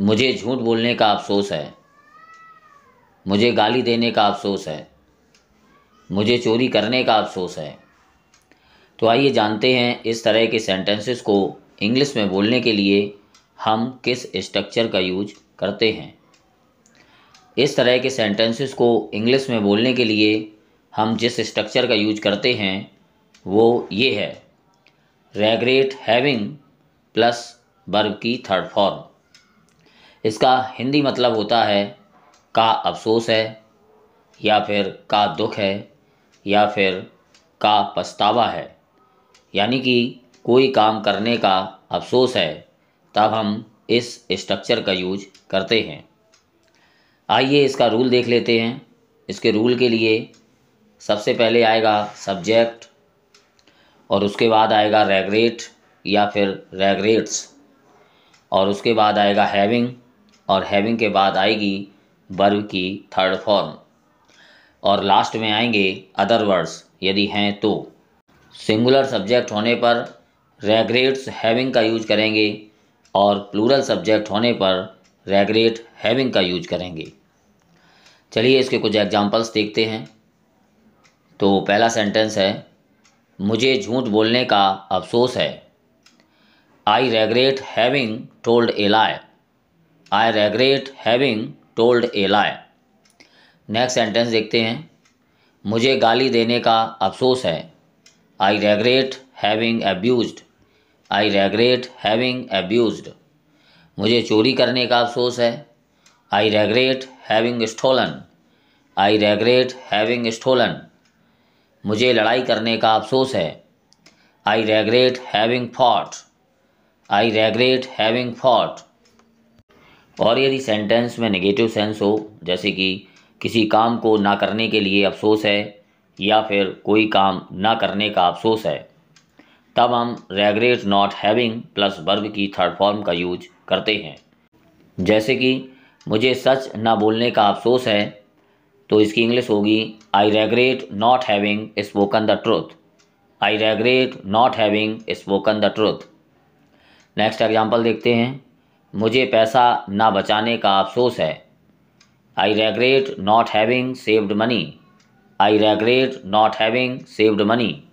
मुझे झूठ बोलने का अफसोस है मुझे गाली देने का अफसोस है मुझे चोरी करने का अफसोस है तो आइए जानते हैं इस तरह के सेंटेंसेस को इंग्लिश में बोलने के लिए हम किस स्ट्रक्चर का यूज करते हैं इस तरह के सेंटेंसेस को इंग्लिश में बोलने के लिए हम जिस स्ट्रक्चर का यूज करते हैं वो ये है रेग्रेट हैविंग प्लस बर्ब की थर्ड फॉर्म इसका हिंदी मतलब होता है का अफसोस है या फिर का दुख है या फिर का पछतावा है यानी कि कोई काम करने का अफसोस है तब हम इस स्ट्रक्चर का यूज करते हैं आइए इसका रूल देख लेते हैं इसके रूल के लिए सबसे पहले आएगा सब्जेक्ट और उसके बाद आएगा रेगरेट या फिर रेगरेट्स और उसके बाद आएगा हैविंग और हैविंग के बाद आएगी वर्ब की थर्ड फॉर्म और लास्ट में आएंगे अदर वर्ड्स यदि हैं तो सिंगुलर सब्जेक्ट होने पर रेग्रेट्स हैविंग का यूज करेंगे और प्लूरल सब्जेक्ट होने पर रेग्रेट हैविंग का यूज करेंगे चलिए इसके कुछ एग्जांपल्स देखते हैं तो पहला सेंटेंस है मुझे झूठ बोलने का अफसोस है I regret having told a lie I regret having told a lie next sentence देखते हैं मुझे गाली देने का अफसोस है I regret having abuse I regret having abuse मुझे चोरी करने का अफसोस है I regret having stolen I regret having stolen मुझे लड़ाई करने का अफसोस है I regret having fought I regret having fought और यदि सेंटेंस में नेगेटिव सेंस हो जैसे कि किसी काम को ना करने के लिए अफसोस है या फिर कोई काम ना करने का अफसोस है तब हम regret not having plus verb की थर्ड फॉर्म का यूज करते हैं जैसे कि मुझे सच ना बोलने का अफसोस है तो इसकी इंग्लिश होगी I regret not having spoken the truth I regret not having spoken the truth next example देखते हैं मुझे पैसा ना बचाने का अफसोस है I regret not having saved money I regret not having saved money